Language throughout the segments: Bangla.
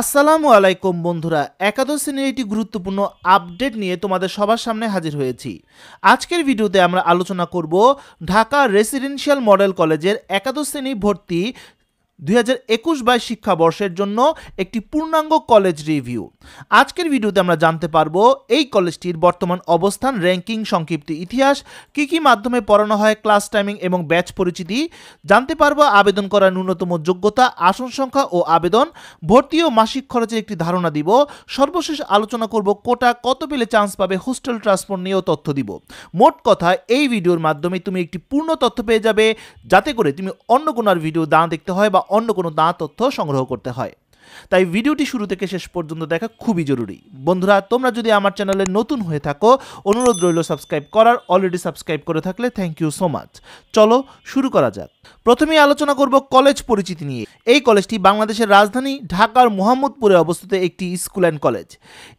আসসালামু আলাইকুম বন্ধুরা একাদশ শ্রেণীর একটি গুরুত্বপূর্ণ আপডেট নিয়ে তোমাদের সবার সামনে হাজির হয়েছি আজকের ভিডিওতে আমরা আলোচনা করব ঢাকা রেসিডেন্সিয়াল মডেল কলেজের একাদশ শ্রেণী ভর্তি দুই হাজার একুশ বাইশ শিক্ষাবর্ষের জন্য একটি পূর্ণাঙ্গ কলেজ রিভিউ আজকের ভিডিওতে আমরা জানতে পারবো এই কলেজটির বর্তমান অবস্থান র্যাঙ্কিং সংক্ষিপ্ত ইতিহাস কি কি মাধ্যমে পড়ানো হয় ক্লাস টাইমিং এবং ব্যাচ পরিচিতি জানতে পারবো আবেদন করার ন্যূনতম যোগ্যতা আসন সংখ্যা ও আবেদন ভর্তি ও মাসিক খরচের একটি ধারণা দিব সর্বশেষ আলোচনা করব কোটা কত পেলে চান্স পাবে হোস্টেল ট্রান্সপোর্ট নিয়েও তথ্য দিব মোট কথা এই ভিডিওর মাধ্যমে তুমি একটি পূর্ণ তথ্য পেয়ে যাবে যাতে করে তুমি অন্য কোনো ভিডিও দাঁড়া দেখতে হয় বা অন্য কোনো দাঁত তথ্য সংগ্রহ করতে হয় তাই ভিডিওটি শুরু থেকে শেষ পর্যন্ত দেখা খুবই জরুরি বন্ধুরা তোমরা যদি আমার চ্যানেলে নতুন হয়ে থাকো অনুরোধ রইল সাবস্ক্রাইব করার অলরেডি সাবস্ক্রাইব করে থাকলে থ্যাংক ইউ সো মাচ চলো শুরু করা যাক প্রথমেই আলোচনা করব কলেজ পরিচিতি নিয়ে এই কলেজটি বাংলাদেশের রাজধানী ঢাকার মোহাম্মদপুরে অবস্থিত একটি স্কুল অ্যান্ড কলেজ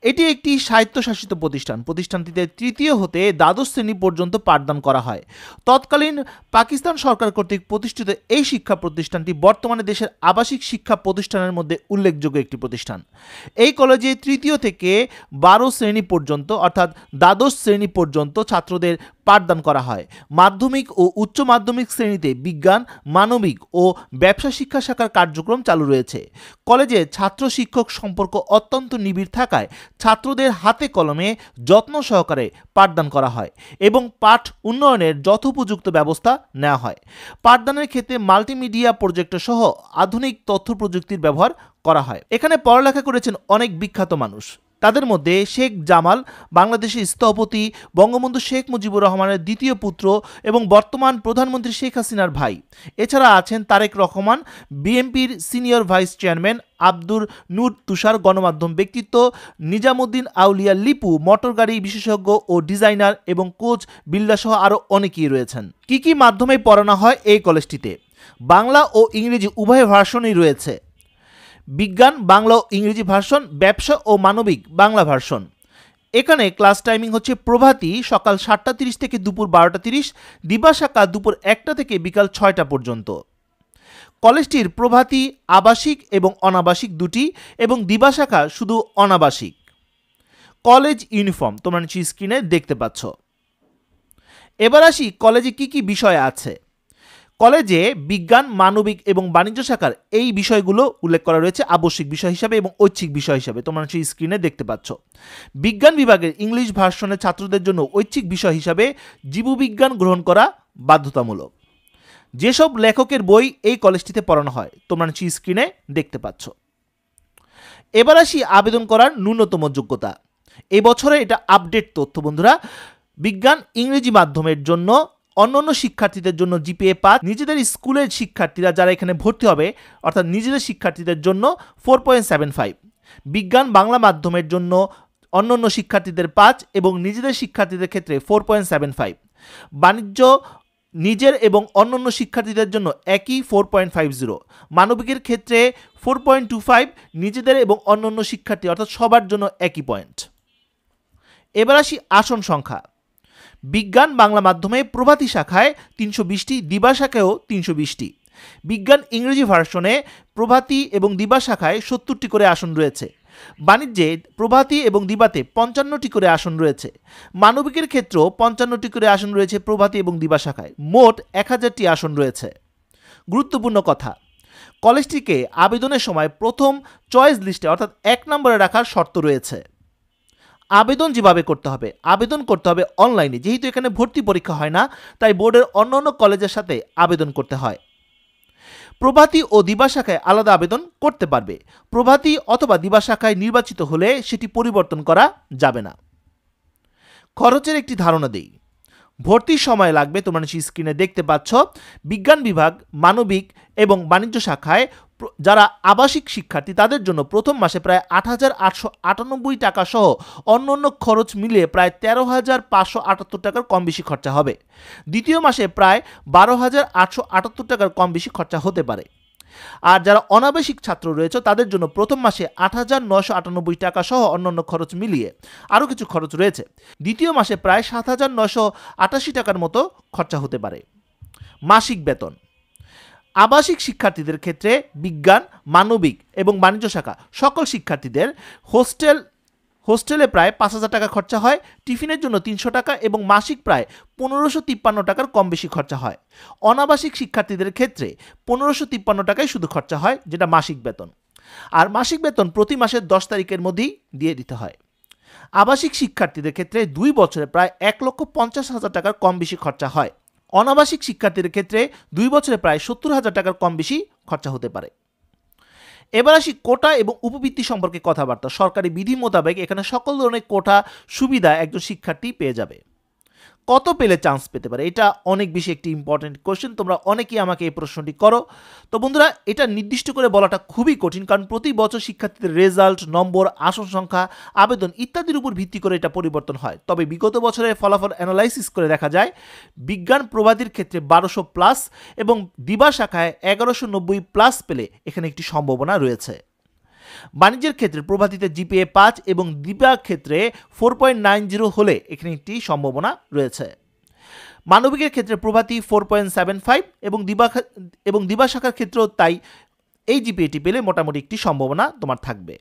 এটি একটি স্বায়ত্তশাসিত প্রতিষ্ঠান প্রতিষ্ঠানটিতে তৃতীয় হতে দ্বাদশ শ্রেণী পর্যন্ত পাঠদান করা হয় তৎকালীন পাকিস্তান সরকার কর্তৃক প্রতিষ্ঠিত এই শিক্ষা প্রতিষ্ঠানটি বর্তমানে দেশের আবাসিক শিক্ষা প্রতিষ্ঠানের মধ্যে উল্লেখযোগ্য একটি প্রতিষ্ঠান এই কলেজে তৃতীয় থেকে বারো শ্রেণী পর্যন্ত অর্থাৎ দ্বাদশ শ্রেণী পর্যন্ত ছাত্রদের পাঠদান করা হয় মাধ্যমিক ও উচ্চ মাধ্যমিক শ্রেণীতে বিজ্ঞান মানবিক ও ব্যবসা শিক্ষা শাখার কার্যক্রম চালু রয়েছে কলেজে ছাত্র শিক্ষক সম্পর্ক অত্যন্ত নিবিড় থাকায় ছাত্রদের হাতে কলমে যত্ন সহকারে পাঠদান করা হয় এবং পাঠ উন্নয়নের যথোপযুক্ত ব্যবস্থা নেওয়া হয় পাঠদানের ক্ষেত্রে মাল্টিমিডিয়া প্রজেক্টর সহ আধুনিক তথ্য প্রযুক্তির ব্যবহার করা হয় এখানে পড়ালেখা করেছেন অনেক বিখ্যাত মানুষ তাদের মধ্যে শেখ জামাল বাংলাদেশের স্থপতি বঙ্গবন্ধু শেখ মুজিবুর রহমানের দ্বিতীয় পুত্র এবং বর্তমান প্রধানমন্ত্রী শেখ হাসিনার ভাই এছাড়া আছেন তারেক রহমান বিএনপির senior vice chairman Abdur Noor Tushar গণমাধ্যম ব্যক্তিত্ব নিজামুদ্দিন আউলিয়া লিপু মোটরগাড়ি বিশেষজ্ঞ ও ডিজাইনার এবং কোচ বিল্লাসহ আরও অনেকেই রয়েছেন কি কি মাধ্যমে পড়ানো হয় এই কলেজটিতে বাংলা ও ইংরেজি উভয় ভার্সনই রয়েছে বিজ্ঞান বাংলা ও ইংরেজি ভার্সন ব্যবসা ও মানবিক বাংলা ভার্সন এখানে ক্লাস টাইমিং হচ্ছে প্রভাতী সকাল সাতটা তিরিশ থেকে দুপুর বারোটা তিরিশ দিবাশাখা দুপুর একটা থেকে বিকাল ছয়টা পর্যন্ত কলেজটির প্রভাতী আবাসিক এবং অনাবাসিক দুটি এবং দিবাশাখা শুধু অনাবাসিক কলেজ ইউনিফর্ম তোমরা নিশ্চয়ই স্ক্রিনে দেখতে পাচ্ছ এবার আসি কলেজে কি কি বিষয় আছে কলেজে বিজ্ঞান মানবিক এবং বাণিজ্য শাখার এই বিষয়গুলো উল্লেখ করা রয়েছে আবশ্যিক বিষয় হিসাবে এবং ঐচ্ছিক বিষয় হিসাবে তোমরা সেই স্ক্রিনে দেখতে পাচ্ছ বিজ্ঞান বিভাগের ইংলিশ ভার্সনের ছাত্রদের জন্য ঐচ্ছিক বিষয় হিসাবে জীববিজ্ঞান গ্রহণ করা বাধ্যতামূলক যেসব লেখকের বই এই কলেজটিতে পড়ানো হয় তোমরা সেই স্ক্রিনে দেখতে পাচ্ছ এবার আসি আবেদন করার ন্যূনতম যোগ্যতা এবছরে এটা আপডেট তথ্য বন্ধুরা বিজ্ঞান ইংরেজি মাধ্যমের জন্য অন্যান্য শিক্ষার্থীদের জন্য জিপিএ পাঁচ নিজেদের স্কুলের শিক্ষার্থীরা যারা এখানে ভর্তি হবে অর্থাৎ নিজেদের শিক্ষার্থীদের জন্য ফোর পয়েন্ট সেভেন ফাইভ বিজ্ঞান বাংলা মাধ্যমের জন্য অন্যান্য শিক্ষার্থীদের পাঁচ এবং নিজেদের শিক্ষার্থীদের ক্ষেত্রে ফোর পয়েন্ট সেভেন ফাইভ বাণিজ্য নিজের এবং অন্যান্য শিক্ষার্থীদের জন্য একই ফোর পয়েন্ট ফাইভ জিরো মানবিকের ক্ষেত্রে ফোর পয়েন্ট টু ফাইভ নিজেদের এবং অন্যান্য শিক্ষার্থী অর্থাৎ সবার জন্য একই পয়েন্ট এবার আসি আসন সংখ্যা বিজ্ঞান বাংলা মাধ্যমে প্রভাতী শাখায় তিনশো বিশটি দিবা শাখায়ও তিনশো বিশটি বিজ্ঞান ইংরেজি ভার্সনে প্রভাতী এবং দিবা শাখায় সত্তরটি করে আসন রয়েছে বাণিজ্যে প্রভাতী এবং দিবাতে পঞ্চান্নটি করে আসন রয়েছে মানবিকের ক্ষেত্রেও পঞ্চান্নটি করে আসন রয়েছে প্রভাতী এবং দিবা শাখায় মোট এক হাজারটি আসন রয়েছে গুরুত্বপূর্ণ কথা কলেজটিকে আবেদনের সময় প্রথম চয়েস লিস্টে অর্থাৎ এক নম্বরে রাখার শর্ত রয়েছে আবেদন যেভাবে করতে হবে আবেদন করতে হবে অনলাইনে যেহেতু এখানে ভর্তি পরীক্ষা হয় না তাই বোর্ডের অন্য অন্য কলেজের সাথে আবেদন করতে হয় প্রভাতী ও দিবা শাখায় আলাদা আবেদন করতে পারবে প্রভাতী অথবা দিবা শাখায় নির্বাচিত হলে সেটি পরিবর্তন করা যাবে না খরচের একটি ধারণা দেই ভর্তির সময় লাগবে তোমরা নিশ্চয়ই স্ক্রিনে দেখতে পাচ্ছ বিজ্ঞান বিভাগ মানবিক এবং বাণিজ্য শাখায় যারা আবাসিক শিক্ষার্থী তাদের জন্য প্রথম মাসে প্রায় আট হাজার আটশো আটানব্বই টাকা সহ অন্য অন্য খরচ মিলিয়ে প্রায় তেরো হাজার পাঁচশো আটাত্তর টাকার কম বেশি খরচা হবে দ্বিতীয় মাসে প্রায় বারো হাজার আটশো আটাত্তর টাকার কম বেশি খরচা হতে পারে আর যারা অনাবেশিক ছাত্র রয়েছে তাদের জন্য প্রথম মাসে আট হাজার নশো আটানব্বই টাকা সহ অন্যান্য খরচ মিলিয়ে আরও কিছু খরচ রয়েছে দ্বিতীয় মাসে প্রায় সাত হাজার নশো আটাশি টাকার মতো খরচা হতে পারে মাসিক বেতন আবাসিক শিক্ষার্থীদের ক্ষেত্রে বিজ্ঞান মানবিক এবং বাণিজ্য শাখা সকল শিক্ষার্থীদের হোস্টেল হোস্টেলে প্রায় পাঁচ হাজার টাকা খরচা হয় টিফিনের জন্য তিনশো টাকা এবং মাসিক প্রায় পনেরোশো তিপ্পান্ন টাকার কম বেশি খরচা হয় অনাবাসিক শিক্ষার্থীদের ক্ষেত্রে পনেরোশো তিপ্পান্ন টাকায় শুধু খরচা হয় যেটা মাসিক বেতন আর মাসিক বেতন প্রতি মাসের দশ তারিখের মধ্যেই দিয়ে দিতে হয় আবাসিক শিক্ষার্থীদের ক্ষেত্রে দুই বছরে প্রায় এক লক্ষ পঞ্চাশ হাজার টাকার কম বেশি খরচা হয় অনাবাসিক শিক্ষার্থীদের ক্ষেত্রে দুই বছরে প্রায় সত্তর হাজার টাকার কম বেশি খরচা হতে পারে এবার আসি কোটা এবং উপবৃত্তি সম্পর্কে কথাবার্তা সরকারি বিধি মোতাবেক এখানে সকল ধরনের কোটা সুবিধা একজন শিক্ষার্থী পেয়ে যাবে কত পেলে চান্স পেতে পারে এটা অনেক বেশি একটি ইম্পর্ট্যান্ট কোয়েশ্চেন তোমরা অনেকেই আমাকে এই প্রশ্নটি করো তো বন্ধুরা এটা নির্দিষ্ট করে বলাটা খুবই কঠিন কারণ প্রতি বছর শিক্ষার্থীদের রেজাল্ট নম্বর আসন সংখ্যা আবেদন ইত্যাদির উপর ভিত্তি করে এটা পরিবর্তন হয় তবে বিগত বছরের ফলাফল অ্যানালাইসিস করে দেখা যায় বিজ্ঞান প্রবাদীর ক্ষেত্রে বারোশো প্লাস এবং দিবা শাখায় এগারোশো নব্বই প্লাস পেলে এখানে একটি সম্ভাবনা রয়েছে বাণিজ্যের ক্ষেত্রে প্রভাতিতে জিপিএ পাঁচ এবং দীপা ক্ষেত্রে ফোর পয়েন্ট নাইন জিরো হলে এখানে একটি সম্ভাবনা রয়েছে মানবিকের ক্ষেত্রে প্রভাতি ফোর পয়েন্ট সেভেন ফাইভ এবং দিবা এবং দিবা শাখার ক্ষেত্রেও তাই এই জিপিএটি পেলে মোটামুটি একটি সম্ভাবনা তোমার থাকবে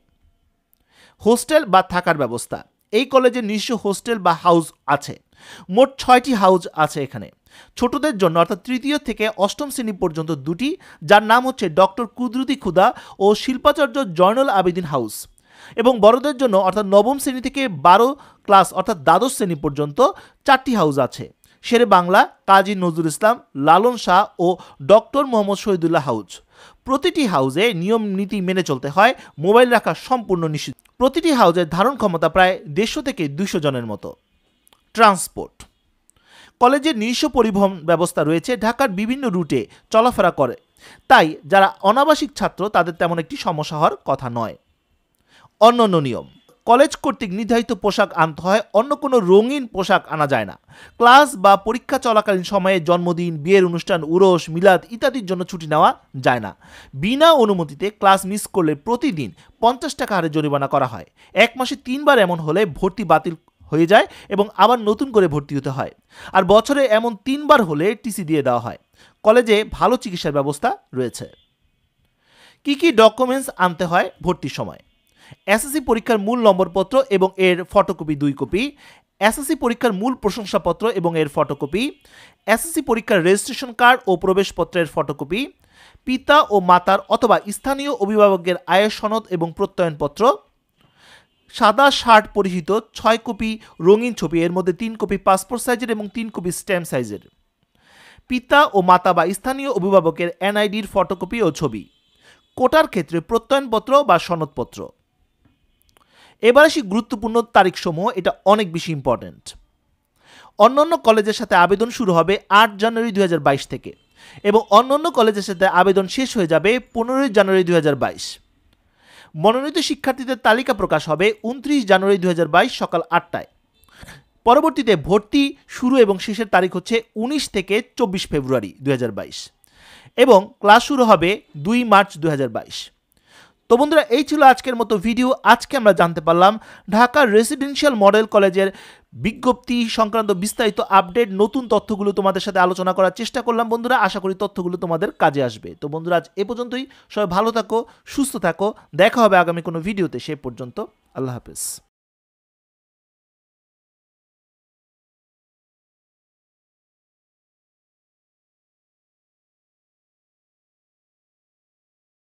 হোস্টেল বা থাকার ব্যবস্থা এই কলেজে নিজস্ব হোস্টেল বা হাউস আছে মোট ছয়টি হাউস আছে এখানে ছোটদের জন্য অর্থাৎ তৃতীয় থেকে অষ্টম শ্রেণী পর্যন্ত দুটি যার নাম হচ্ছে ডক্টর কুদরতি খুদা ও শিল্পাচার্য জয়নুল আবেদিন হাউস এবং বড়দের জন্য অর্থাৎ নবম শ্রেণী থেকে বারো ক্লাস অর্থাৎ দ্বাদশ শ্রেণী পর্যন্ত চারটি হাউস আছে শেরে বাংলা কাজী নজরুল ইসলাম লালন শাহ ও ডক্টর মোহাম্মদ শহীদুল্লাহ হাউস প্রতিটি হাউসে নিয়ম নীতি মেনে চলতে হয় মোবাইল রাখা সম্পূর্ণ নিষিদ্ধ প্রতিটি হাউজের ধারণ ক্ষমতা প্রায় দেড়শো থেকে দুশো জনের মতো ট্রান্সপোর্ট কলেজের নিজস্ব পরিবহন ব্যবস্থা রয়েছে ঢাকার বিভিন্ন রুটে চলাফেরা করে তাই যারা অনাবাসিক ছাত্র তাদের তেমন একটি সমস্যা হওয়ার কথা নয় অন্যান্য নিয়ম কলেজ কর্তৃক নির্ধারিত পোশাক আনতে হয় অন্য কোনো রঙিন পোশাক আনা যায় না ক্লাস বা পরীক্ষা চলাকালীন সময়ে জন্মদিন বিয়ের অনুষ্ঠান উরস মিলাদ ইত্যাদির জন্য ছুটি নেওয়া যায় না বিনা অনুমতিতে ক্লাস মিস করলে প্রতিদিন পঞ্চাশ টাকা হারে জরিমানা করা হয় এক মাসে তিনবার এমন হলে ভর্তি বাতিল হয়ে যায় এবং আবার নতুন করে ভর্তি হতে হয় আর বছরে এমন তিনবার হলে টিসি দিয়ে দেওয়া হয় কলেজে ভালো চিকিৎসার ব্যবস্থা রয়েছে কি কি ডকুমেন্টস আনতে হয় ভর্তির সময় এসএসসি পরীক্ষার মূল নম্বরপত্র এবং এর ফটোকপি দুই কপি এসএসসি পরীক্ষার মূল প্রশংসাপত্র এবং এর ফটোকপি এসএসসি পরীক্ষার রেজিস্ট্রেশন কার্ড ও প্রবেশপত্রের ফটোকপি পিতা ও মাতার অথবা স্থানীয় অভিভাবকের আয়ের সনদ এবং প্রত্যয়নপত্র সাদা শার্ট পরিচিত ছয় কপি রঙিন ছবি এর মধ্যে তিন কপি পাসপোর্ট সাইজের এবং তিন কপি স্ট্যাম্প সাইজের পিতা ও মাতা বা স্থানীয় অভিভাবকের এনআইডির ফটোকপি ও ছবি কোটার ক্ষেত্রে প্রত্যয়নপত্র বা সনদপত্র এবার আসি গুরুত্বপূর্ণ তারিখসমূহ এটা অনেক বেশি ইম্পর্ট্যান্ট অন্যান্য কলেজের সাথে আবেদন শুরু হবে আট জানুয়ারি দু থেকে এবং অন্যান্য কলেজের সাথে আবেদন শেষ হয়ে যাবে পনেরোই জানুয়ারি দু মনোনীত শিক্ষার্থীদের তালিকা প্রকাশ হবে উনত্রিশ জানুয়ারি দু সকাল আটটায় পরবর্তীতে ভর্তি শুরু এবং শেষের তারিখ হচ্ছে উনিশ থেকে চব্বিশ ফেব্রুয়ারি দু এবং ক্লাস শুরু হবে দুই মার্চ দু তো বন্ধুরা এই ছিল আজকের মতো ভিডিও আজকে আমরা জানতে পারলাম ঢাকা রেসিডেন্সিয়াল মডেল কলেজের বিজ্ঞপ্তি সংক্রান্ত বিস্তারিত আপডেট নতুন তথ্যগুলো তোমাদের সাথে আলোচনা করার চেষ্টা করলাম বন্ধুরা আশা করি তথ্যগুলো তোমাদের কাজে আসবে তো বন্ধুরা আজ এ পর্যন্তই সবাই ভালো থাকো সুস্থ থাকো দেখা হবে আগামী কোনো ভিডিওতে সে পর্যন্ত আল্লাহ হাফেজ